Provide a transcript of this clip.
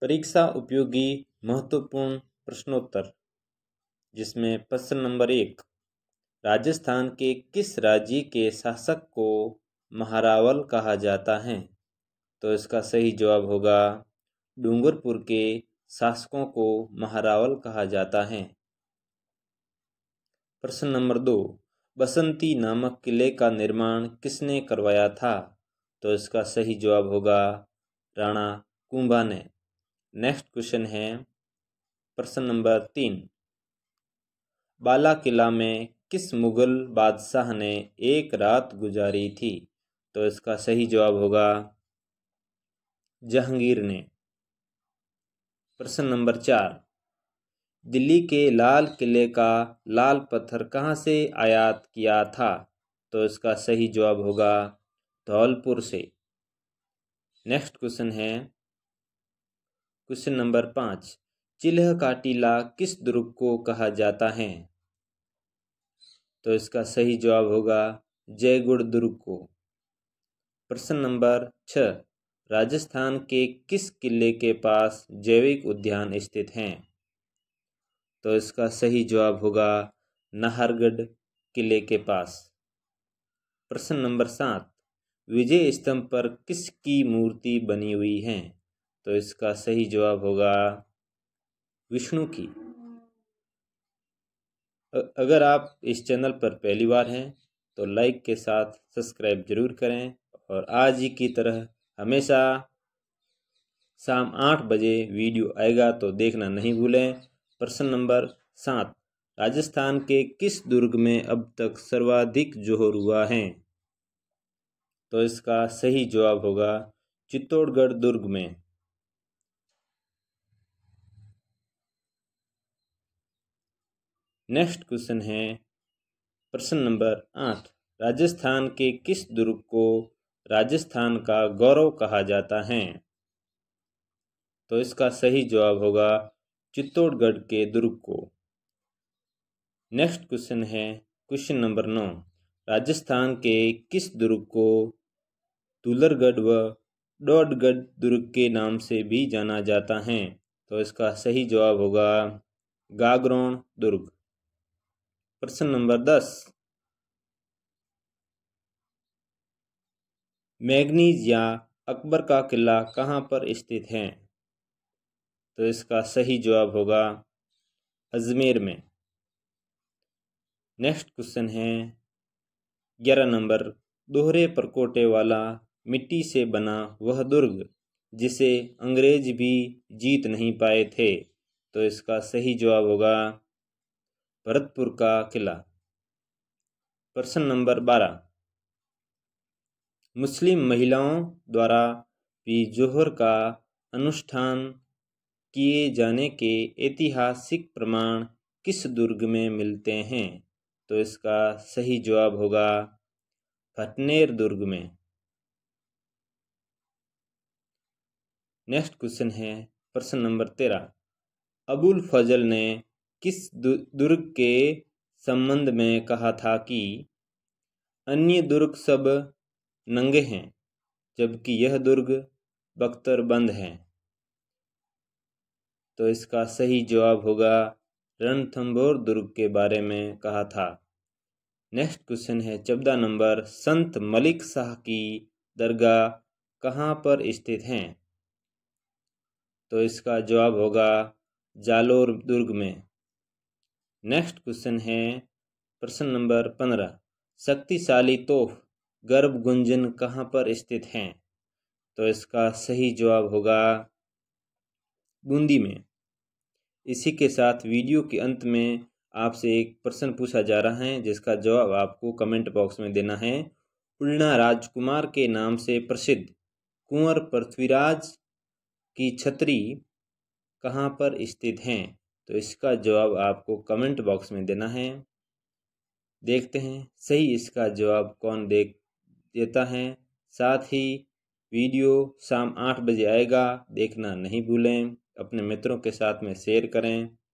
परीक्षा उपयोगी महत्वपूर्ण प्रश्नोत्तर जिसमें प्रश्न नंबर एक राजस्थान के किस राज्य के शासक को महारावल कहा जाता है तो इसका सही जवाब होगा डूंगरपुर के शासकों को महारावल कहा जाता है प्रश्न नंबर दो बसंती नामक किले का निर्माण किसने करवाया था तो इसका सही जवाब होगा राणा कुंभा ने नेक्स्ट क्वेश्चन है प्रश्न नंबर तीन बाला किला में किस मुग़ल बादशाह ने एक रात गुजारी थी तो इसका सही जवाब होगा जहांगीर ने प्रश्न नंबर चार दिल्ली के लाल किले का लाल पत्थर कहाँ से आयात किया था तो इसका सही जवाब होगा धौलपुर से नेक्स्ट क्वेश्चन है क्वेश्चन नंबर पाँच चिल्ह का टीला किस दुर्ग को कहा जाता है तो इसका सही जवाब होगा जयगुड़ दुर्ग को प्रश्न नंबर छ राजस्थान के किस किले के पास जैविक उद्यान स्थित हैं तो इसका सही जवाब होगा नाहरगढ़ किले के पास प्रश्न नंबर सात विजय स्तंभ पर किसकी मूर्ति बनी हुई है तो इसका सही जवाब होगा विष्णु की अगर आप इस चैनल पर पहली बार हैं तो लाइक के साथ सब्सक्राइब जरूर करें और आज ही की तरह हमेशा शाम आठ बजे वीडियो आएगा तो देखना नहीं भूलें प्रश्न नंबर सात राजस्थान के किस दुर्ग में अब तक सर्वाधिक जोहर हुआ है तो इसका सही जवाब होगा चित्तौड़गढ़ दुर्ग में नेक्स्ट क्वेश्चन है प्रश्न नंबर आठ राजस्थान के किस दुर्ग को राजस्थान का गौरव कहा जाता है तो इसका सही जवाब होगा चित्तौड़गढ़ के दुर्ग को नेक्स्ट क्वेश्चन है क्वेश्चन नंबर नौ राजस्थान के किस दुर्ग को दुलरगढ़ व डोडगढ़ दुर्ग के नाम से भी जाना जाता है तो इसका सही जवाब होगा गागरौन दुर्ग प्रश्न नंबर दस मैगनीज या अकबर का किला कहाँ पर स्थित है तो इसका सही जवाब होगा अजमेर में नेक्स्ट क्वेश्चन है ग्यारह नंबर दोहरे परकोटे वाला मिट्टी से बना वह दुर्ग जिसे अंग्रेज भी जीत नहीं पाए थे तो इसका सही जवाब होगा भरतपुर का किला प्रश्न नंबर बारह मुस्लिम महिलाओं द्वारा भी जोहर का अनुष्ठान किए जाने के ऐतिहासिक प्रमाण किस दुर्ग में मिलते हैं तो इसका सही जवाब होगा भटनेर दुर्ग में नेक्स्ट क्वेश्चन है प्रश्न नंबर तेरह अबुल फजल ने किस दुर्ग के संबंध में कहा था कि अन्य दुर्ग सब नंगे हैं जबकि यह दुर्ग बख्तर बंद हैं तो इसका सही जवाब होगा रणथम्बोर दुर्ग के बारे में कहा था नेक्स्ट क्वेश्चन है चौदह नंबर संत मलिक शाह की दरगाह कहाँ पर स्थित हैं तो इसका जवाब होगा जालोर दुर्ग में नेक्स्ट क्वेश्चन है प्रश्न नंबर पंद्रह शक्तिशाली तोफ गर्भ गुंजन कहाँ पर स्थित हैं तो इसका सही जवाब होगा बूंदी में इसी के साथ वीडियो के अंत में आपसे एक प्रश्न पूछा जा रहा है जिसका जवाब आपको कमेंट बॉक्स में देना है उल्णा राजकुमार के नाम से प्रसिद्ध कुंवर पृथ्वीराज की छतरी कहाँ पर स्थित हैं तो इसका जवाब आपको कमेंट बॉक्स में देना है देखते हैं सही इसका जवाब कौन देख देता है साथ ही वीडियो शाम आठ बजे आएगा देखना नहीं भूलें अपने मित्रों के साथ में शेयर करें